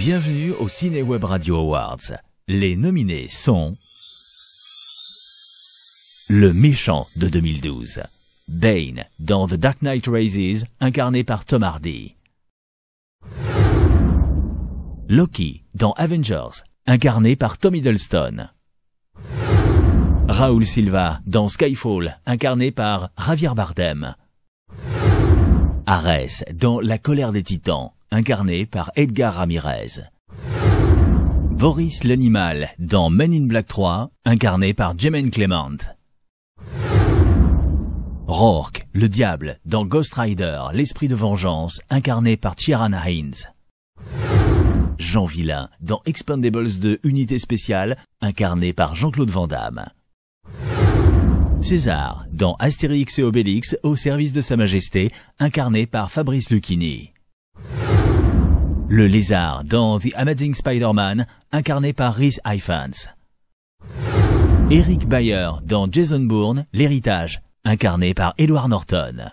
Bienvenue au Ciné-Web Radio Awards. Les nominés sont Le méchant de 2012, Bane dans The Dark Knight Rises, incarné par Tom Hardy. Loki dans Avengers, incarné par Tom Hiddleston. Raoul Silva dans Skyfall, incarné par Javier Bardem. Ares dans La colère des titans, incarné par Edgar Ramirez. Boris l'animal dans Men in Black 3, incarné par Jemaine Clement. Rourke, le diable, dans Ghost Rider, l'esprit de vengeance, incarné par Tiarana Hines Jean Villain, dans Expendables 2, unité spéciale, incarné par Jean-Claude Van Damme. César, dans Astérix et Obélix, au service de Sa Majesté, incarné par Fabrice Lucchini le lézard dans The Amazing Spider-Man, incarné par Rhys Ifans. Eric Bayer dans Jason Bourne, L'héritage, incarné par Edward Norton.